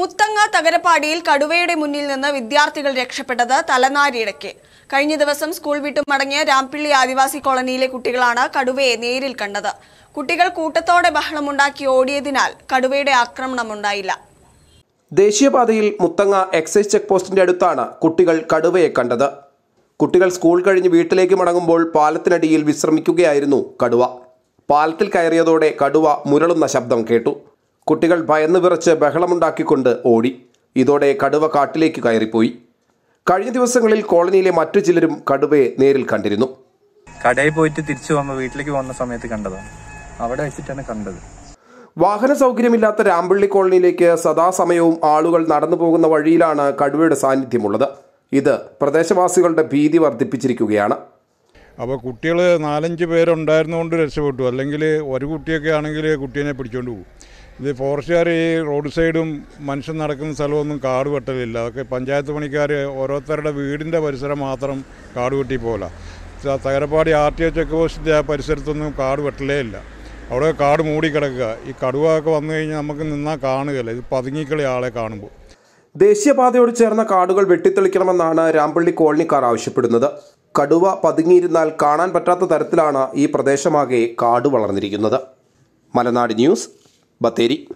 മുത്തങ്ങ തകരപ്പാടിയിൽ കടുവയുടെ മുന്നിൽ നിന്ന് വിദ്യാർത്ഥികൾ രക്ഷപ്പെട്ടത് തലനാരിടയ്ക്ക് കഴിഞ്ഞ ദിവസം സ്കൂൾ വിട്ടു മടങ്ങിയ രാംപിള്ളി ആദിവാസി കോളനിയിലെ കുട്ടികളാണ് കടുവയെ നേരിൽ കണ്ടത് കുട്ടികൾ കൂട്ടത്തോടെ ബഹളമുണ്ടാക്കി ഓടിയതിനാൽ കടുവയുടെ ആക്രമണമുണ്ടായില്ല ദേശീയപാതയിൽ മുത്തങ്ങ എക്സൈസ് ചെക്ക് പോസ്റ്റിന്റെ അടുത്താണ് കുട്ടികൾ കടുവയെ കണ്ടത് കുട്ടികൾ സ്കൂൾ കഴിഞ്ഞ് വീട്ടിലേക്ക് മടങ്ങുമ്പോൾ പാലത്തിനടിയിൽ വിശ്രമിക്കുകയായിരുന്നു കടുവ പാലത്തിൽ കയറിയതോടെ കടുവ മുരളുന്ന ശബ്ദം കേട്ടു കുട്ടികൾ ഭയന്ന് വിറച്ച് ബഹളമുണ്ടാക്കിക്കൊണ്ട് ഓടി ഇതോടെ കടുവ കാട്ടിലേക്ക് കയറിപ്പോയി കഴിഞ്ഞ ദിവസങ്ങളിൽ കോളനിയിലെ മറ്റു ചിലരും കടുവയെ നേരിൽ കണ്ടിരുന്നു കടയിൽ പോയിട്ട് തിരിച്ചു വന്ന വീട്ടിലേക്ക് പോകുന്ന സമയത്ത് കണ്ടതാണ് അവിടെ വെച്ചിട്ടാണ് കണ്ടത് വാഹന സൗകര്യമില്ലാത്ത രാമ്പള്ളി കോളനിയിലേക്ക് സദാസമയവും ആളുകൾ നടന്നു പോകുന്ന വഴിയിലാണ് കടുവയുടെ സാന്നിധ്യമുള്ളത് ഇത് പ്രദേശവാസികളുടെ ഭീതി വർദ്ധിപ്പിച്ചിരിക്കുകയാണ് അപ്പോൾ കുട്ടികൾ നാലഞ്ച് പേരുണ്ടായിരുന്നുകൊണ്ട് രക്ഷപ്പെട്ടു അല്ലെങ്കിൽ ഒരു കുട്ടിയൊക്കെ ആണെങ്കിൽ കുട്ടീനെ പിടിച്ചുകൊണ്ട് പോകും ഇത് ഫോറസ്റ്റുകാർ ഈ റോഡ് സൈഡും മനുഷ്യൻ നടക്കുന്ന സ്ഥലമൊന്നും കാട് വെട്ടലില്ല അതൊക്കെ പഞ്ചായത്ത് പണിക്കാർ ഓരോരുത്തരുടെ വീടിൻ്റെ പരിസരം മാത്രം കാട് വെട്ടി പോല തകരപ്പാടി ആർ ടി ഒ ചെക്ക് പോസ്റ്റിൻ്റെ ആ പരിസരത്തൊന്നും കാട് വെട്ടലേ ഇല്ല അവിടെ കാട് മൂടിക്കിടക്കുക ഈ കടുവൊക്കെ വന്നു കഴിഞ്ഞാൽ നമുക്ക് നിന്നാൽ കാണുകയില്ല ഇത് പതുങ്ങിക്കളി ആളെ കാണുമ്പോൾ ദേശീയപാതയോട് ചേർന്ന കാടുകൾ വെട്ടിത്തെളിക്കണമെന്നാണ് രാമ്പള്ളി കോളനിക്കാർ ആവശ്യപ്പെടുന്നത് കടുവ പതുങ്ങിയിരുന്നാൽ കാണാൻ പറ്റാത്ത തരത്തിലാണ് ഈ പ്രദേശമാകെ കാട് വളർന്നിരിക്കുന്നത് മലനാട് ന്യൂസ് Batería.